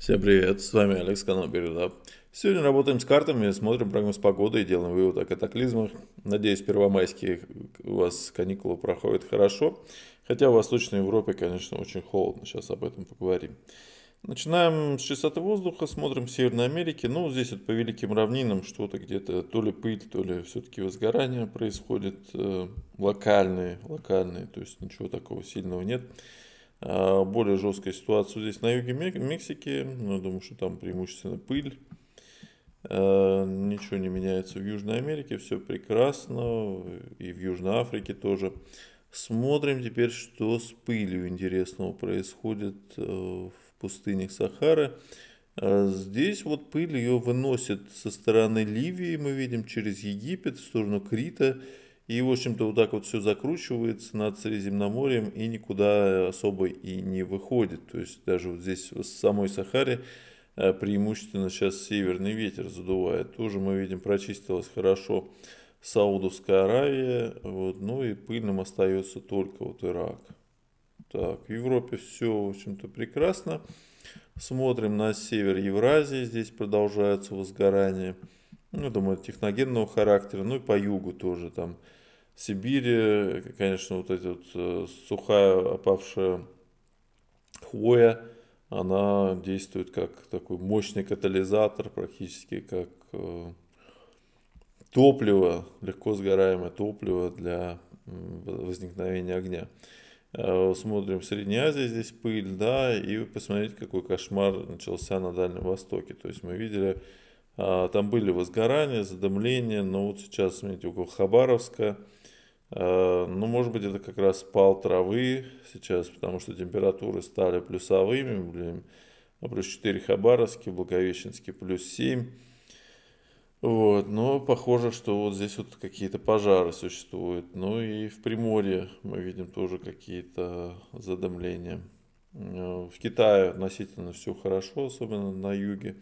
Всем привет, с вами Алекс, канал Бирюдап. Сегодня работаем с картами, смотрим прогноз погоды и делаем вывод о катаклизмах. Надеюсь, первомайские у вас каникулы проходят хорошо, хотя в Восточной Европе, конечно, очень холодно, сейчас об этом поговорим. Начинаем с чистоты воздуха, смотрим в Северной Америке. Ну, здесь вот по Великим равнинам что-то где-то, то ли пыль, то ли все-таки возгорание происходит, э, локальные, локальные, то есть ничего такого сильного нет. А, более жесткая ситуация здесь на юге Мексики, но ну, я думаю, что там преимущественно пыль. А, ничего не меняется в Южной Америке, все прекрасно, и в Южной Африке тоже. Смотрим теперь, что с пылью интересного происходит э, в пустынях Сахары. А, здесь вот пыль ее выносит со стороны Ливии, мы видим, через Египет, в сторону Крита, и, в общем-то, вот так вот все закручивается над Средиземноморьем и никуда э, особо и не выходит. То есть даже вот здесь, в самой Сахаре, э, преимущественно сейчас северный ветер задувает. Тоже мы видим, прочистилось хорошо Саудовская Аравия, вот, ну и пыльным остается только вот Ирак. Так, в Европе все, в общем-то, прекрасно. Смотрим на север Евразии, здесь продолжается возгорание, ну, думаю, техногенного характера, ну и по югу тоже там Сибири, конечно, вот эта вот э, сухая опавшая хвоя, она действует как такой мощный катализатор, практически как э, топливо, легко сгораемое топливо для возникновения огня. Э, смотрим в Средняя Азия, здесь пыль, да, и посмотрите, какой кошмар начался на Дальнем Востоке. То есть мы видели, а, там были возгорания, задымления, но вот сейчас, смотрите, около Хабаровска, Э, ну, может быть, это как раз спал травы сейчас, потому что температуры стали плюсовыми, блин, ну, плюс 4 хабаровский, благовещенский плюс 7. Вот, но похоже, что вот здесь вот какие-то пожары существуют. Ну и в Приморье мы видим тоже какие-то задымления. Э, в Китае относительно все хорошо, особенно на юге.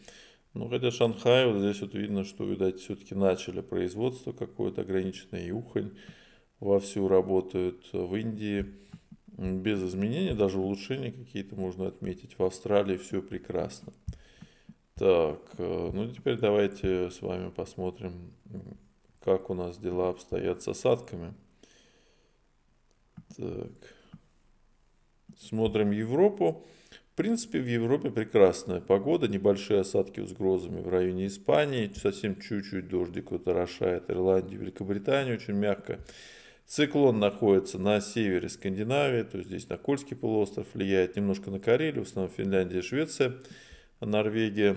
Ну, хотя Шанхай, вот здесь вот видно, что, видать, все-таки начали производство какое-то ограниченное и ухань вовсю работают в Индии без изменений, даже улучшения какие-то можно отметить. В Австралии все прекрасно. Так, э, ну теперь давайте с вами посмотрим, как у нас дела обстоят с осадками. Так, смотрим Европу. В принципе, в Европе прекрасная погода, небольшие осадки с грозами в районе Испании, совсем чуть-чуть дождик вот орошает Ирландию, Великобританию, очень мягко. Циклон находится на севере Скандинавии, то есть здесь на Кольский полуостров, влияет немножко на Карелию, в основном Финляндия, Швеция, Норвегия.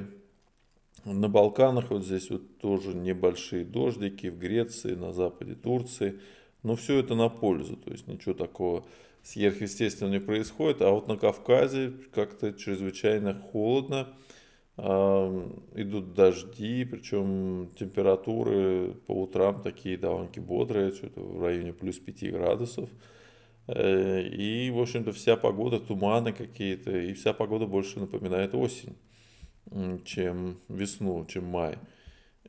На Балканах вот здесь вот тоже небольшие дождики, в Греции, на западе Турции. Но все это на пользу, то есть ничего такого сверхъестественного не происходит. А вот на Кавказе как-то чрезвычайно холодно идут дожди, причем температуры по утрам такие довольно-таки бодрые, что-то в районе плюс 5 градусов. Э, и, в общем-то, вся погода, туманы какие-то, и вся погода больше напоминает осень, чем весну, чем май.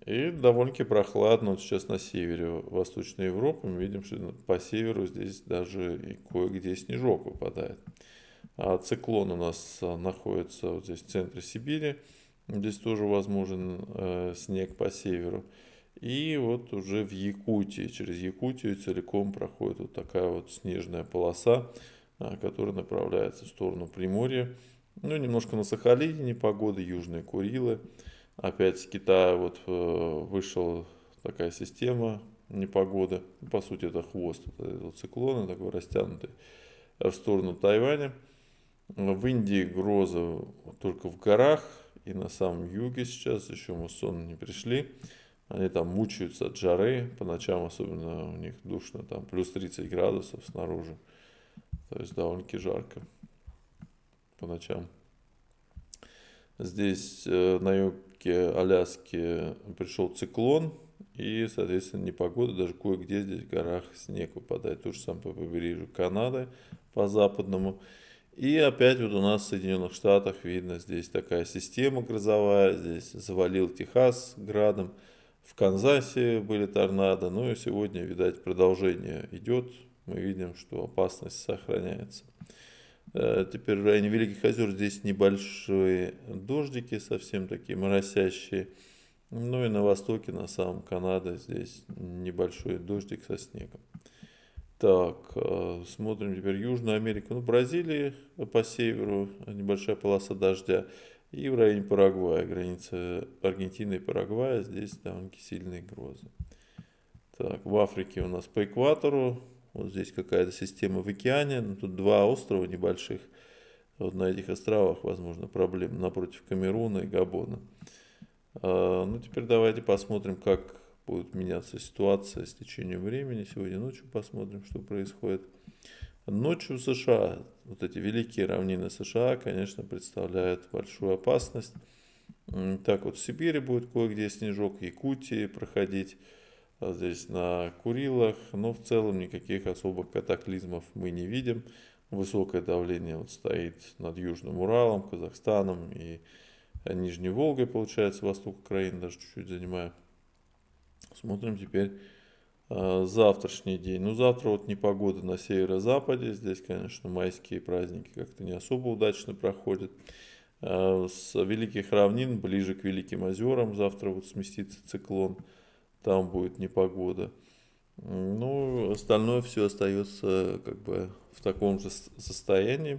И довольно-таки прохладно вот сейчас на севере Восточной Европы. Мы видим, что по северу здесь даже и кое-где снежок выпадает. А циклон у нас а, находится вот здесь в центре Сибири. Ну, здесь тоже возможен э, снег по северу. И вот уже в Якутии, через Якутию целиком проходит вот такая вот снежная полоса, э, которая направляется в сторону Приморья. Ну, немножко на Сахалине погода Южные Курилы. Опять с Китая вот э, вышла такая система непогоды. Ну, по сути, это хвост вот этого циклона, такой растянутый э, в сторону Тайваня. В Индии гроза только в горах, и на самом юге сейчас, еще мусоны не пришли. Они там мучаются от жары, по ночам особенно у них душно, там плюс 30 градусов снаружи. То есть довольно-таки жарко по ночам. Здесь э, на юге Аляски пришел циклон, и, соответственно, непогода, даже кое-где здесь в горах снег выпадает. То же самое по побережью Канады, по западному. И опять вот у нас в Соединенных Штатах видно, здесь такая система грозовая, здесь завалил Техас градом, в Канзасе были торнадо, ну и сегодня, видать, продолжение идет, мы видим, что опасность сохраняется. Э, теперь в районе Великих озер здесь небольшие дождики, совсем такие моросящие. Ну и на востоке, на самом Канаде, здесь небольшой дождик со снегом. Так, э, смотрим теперь Южную Америку. Ну, Бразилии по северу, небольшая полоса дождя. И в районе Парагвая, граница Аргентины и Парагвая, здесь довольно сильные грозы. Так, в Африке у нас по экватору, вот здесь какая-то система в океане, ну, тут два острова небольших. Вот на этих островах, возможно, проблемы напротив Камеруна и Габона. Э, ну, теперь давайте посмотрим, как будет меняться ситуация с течением времени. Сегодня ночью посмотрим, что происходит. Ночью в США, вот эти великие равнины США, конечно, представляют большую опасность. Так вот в Сибири будет кое-где снежок, в Якутии проходить, а здесь на Курилах, но в целом никаких особых катаклизмов мы не видим. Высокое давление вот стоит над Южным Уралом, Казахстаном и Нижней Волгой, получается, восток Украины даже чуть-чуть занимает. Смотрим теперь э, завтрашний день. Ну, завтра вот непогода на северо-западе. Здесь, конечно, майские праздники как-то не особо удачно проходят. Э, с Великих равнин ближе к Великим озерам завтра вот сместится циклон. Там будет непогода. Ну, остальное все остается как бы в таком же состоянии.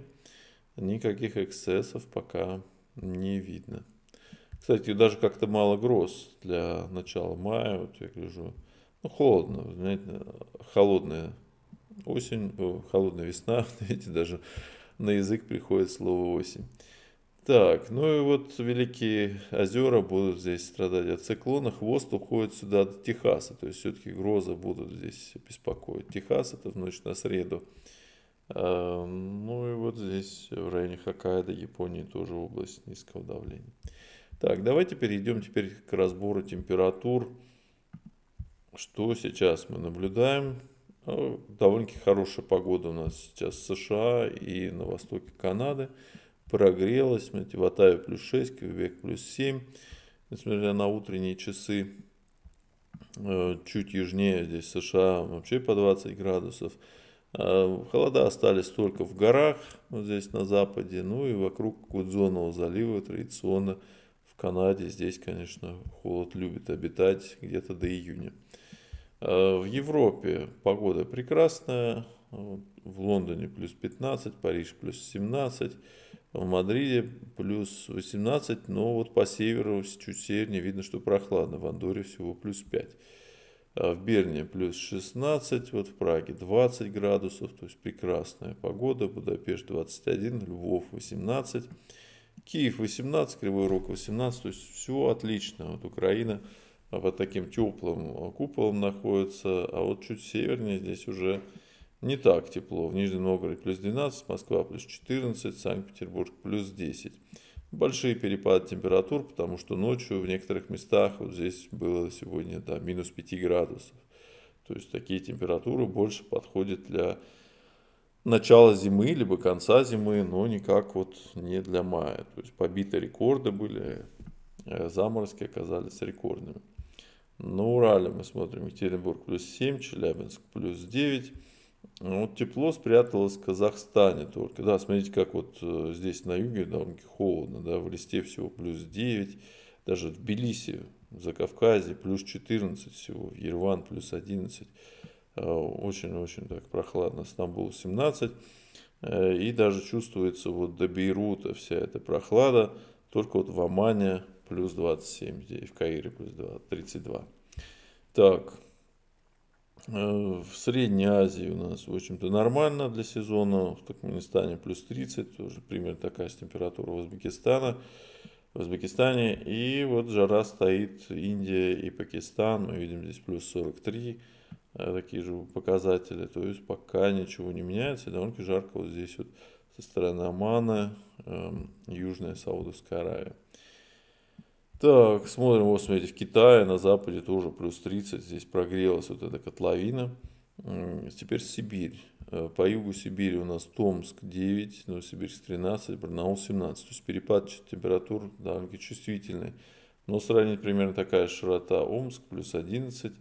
Никаких эксцессов пока не видно. Кстати, даже как-то мало гроз для начала мая. Вот я гляжу, ну, холодно, знаете, холодная осень, э, холодная весна, видите, даже на язык приходит слово осень. Так, ну и вот Великие озера будут здесь страдать от циклона, хвост уходит сюда до Техаса, то есть все-таки грозы будут здесь беспокоить. Техас это в ночь на среду. А, ну и вот здесь в районе Хоккайдо, Японии тоже область низкого давления. Так, давайте перейдем теперь к разбору температур. Что сейчас мы наблюдаем? Э, довольно-таки хорошая погода у нас сейчас в США и на востоке Канады. Прогрелась, смотрите, в Атаве плюс 6, Квебек плюс 7. Несмотря на утренние часы, э, чуть южнее здесь США вообще по 20 градусов. Э, холода остались только в горах, вот здесь на западе, ну и вокруг Кудзонного залива традиционно Канаде здесь, конечно, холод любит обитать где-то до июня. А, в Европе погода прекрасная. В Лондоне плюс 15, Париж плюс 17, в Мадриде плюс 18, но вот по северу, чуть севернее, видно, что прохладно. В Андоре всего плюс 5. А в Берне плюс 16, вот в Праге 20 градусов, то есть прекрасная погода. Будапешт 21, Львов 18. Киев 18, Кривой Рог 18, то есть все отлично. Вот Украина а под таким теплым куполом находится, а вот чуть севернее здесь уже не так тепло. В Нижнем Новгороде плюс 12, Москва плюс 14, Санкт-Петербург плюс 10. Большие перепады температур, потому что ночью в некоторых местах, вот здесь было сегодня до да, минус 5 градусов. То есть такие температуры больше подходят для начала зимы, либо конца зимы, но никак вот не для мая. То есть побиты рекорды были, э, заморозки оказались рекордными. На Урале мы смотрим Екатеринбург плюс 7, Челябинск плюс 9. Ну, вот тепло спряталось в Казахстане только. Да, смотрите, как вот э, здесь на юге довольно-таки холодно, да, в листе всего плюс 9, даже в Тбилиси, в Закавказье плюс 14 всего, в Ереван плюс 11. Э, очень-очень так прохладно. Стамбул 17. Э, и даже чувствуется вот до Бейрута вся эта прохлада. Только вот в Омане плюс 27, и в Каире плюс 2, 32. Так, э, в Средней Азии у нас, в общем-то, нормально для сезона. В Туркменистане плюс 30, тоже примерно такая же температура в Узбекистане. В Узбекистане. И вот жара стоит Индия и Пакистан. Мы видим здесь плюс 43. Э, такие же показатели. То есть пока ничего не меняется. И довольно жарко вот здесь вот со стороны Омана, эм, Южная Саудовская Аравия. Так, смотрим, вот смотрите, в Китае на западе тоже плюс 30, здесь прогрелась вот эта котловина. Теперь Сибирь. Э, по югу Сибири у нас Томск 9, Новосибирск 13, Барнаул 17. То есть перепад температур довольно-таки чувствительный. Но сравнить примерно такая широта Омск плюс 11,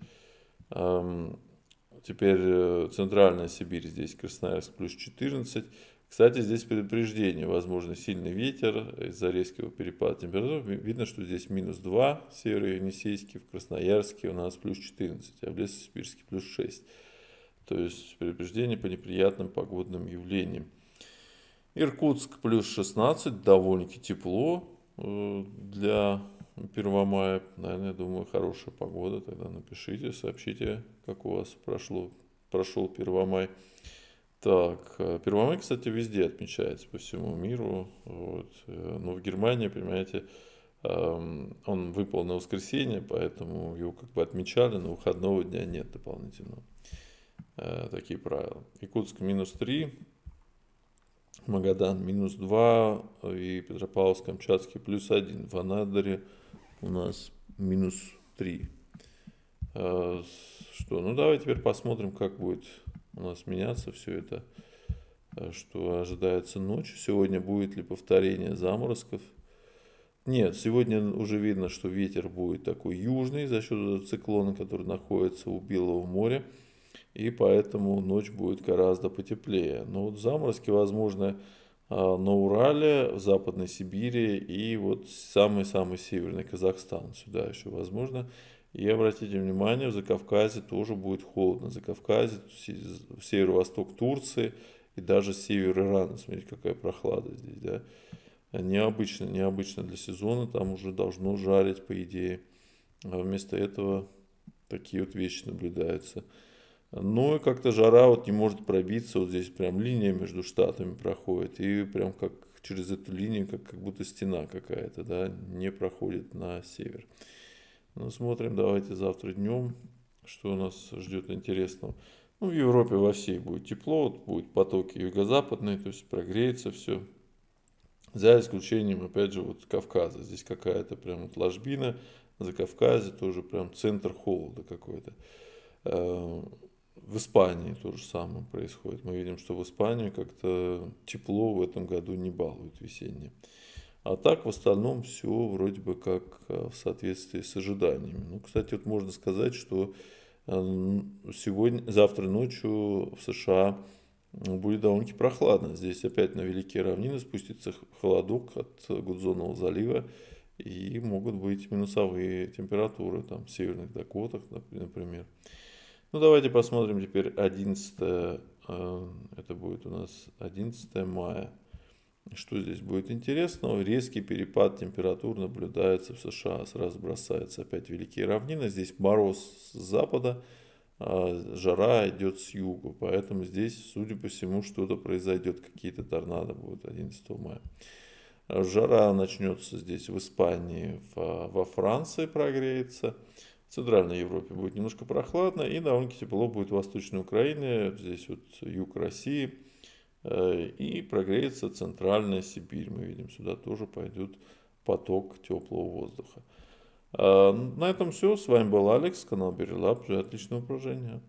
Теперь э, Центральная Сибирь, здесь Красноярск плюс 14. Кстати, здесь предупреждение, возможно, сильный ветер из-за резкого перепада температур. Видно, что здесь минус 2 в северо в Красноярске у нас плюс 14, а в Лесосибирске плюс 6. То есть предупреждение по неприятным погодным явлениям. Иркутск плюс 16, довольно-таки тепло э, для Первомая, наверное, я думаю, хорошая погода. Тогда напишите, сообщите, как у вас прошло, прошел Первомай. Так, э, Первомай, кстати, везде отмечается по всему миру. Вот. Э, но в Германии, понимаете, эм, он выпал на воскресенье, поэтому его как бы отмечали, но выходного дня нет дополнительного. Э, такие правила. Якутск минус 3, Магадан минус 2 и Петропавловск-Камчатский плюс 1, в Анадыре у нас минус 3. А, что? Ну, давай теперь посмотрим, как будет у нас меняться все это. А, что ожидается ночью. Сегодня будет ли повторение заморозков. Нет, сегодня уже видно, что ветер будет такой южный за счет циклона, который находится у Белого моря. И поэтому ночь будет гораздо потеплее. Но вот заморозки, возможно, а, на Урале, в Западной Сибири и вот самый-самый северный Казахстан сюда еще возможно. И обратите внимание, в Закавказе тоже будет холодно. В Закавказе, северо-восток Турции и даже север Ирана. Смотрите, какая прохлада здесь, да. Необычно, необычно для сезона, там уже должно жарить, по идее. А вместо этого такие вот вещи наблюдаются ну и как-то жара вот не может пробиться, вот здесь прям линия между штатами проходит, и прям как через эту линию, как, как будто стена какая-то, да, не проходит на север. Ну, смотрим, давайте завтра днем, что у нас ждет интересного. Ну, в Европе во всей будет тепло, вот будут потоки юго-западные, то есть прогреется все. За исключением, опять же, вот Кавказа. Здесь какая-то прям вот ложбина, за Кавказе тоже прям центр холода какой-то. Э, в Испании то же самое происходит. Мы видим, что в Испании как-то тепло в этом году не балует весеннее. А так в остальном все вроде бы как э, в соответствии с ожиданиями. Ну, кстати, вот можно сказать, что э, сегодня, завтра ночью в США будет довольно-таки прохладно. Здесь опять на великие равнины спустится холодок от Гудзонного залива, и могут быть минусовые температуры там, в северных Дакотах, например. Ну, давайте посмотрим теперь 11, э, это будет у нас 11 мая. Что здесь будет интересного? Резкий перепад температур наблюдается в США. Сразу бросаются опять великие равнины. Здесь мороз с запада, а жара идет с юга. Поэтому здесь, судя по всему, что-то произойдет. Какие-то торнадо будут 11 мая. Жара начнется здесь в Испании, во Франции прогреется. Центральной Европе будет немножко прохладно, и довольно-таки тепло будет в Восточной Украине, здесь вот юг России, э, и прогреется Центральная Сибирь. Мы видим, сюда тоже пойдет поток теплого воздуха. Э, на этом все. С вами был Алекс, канал Берилаб. Отличного упражнения.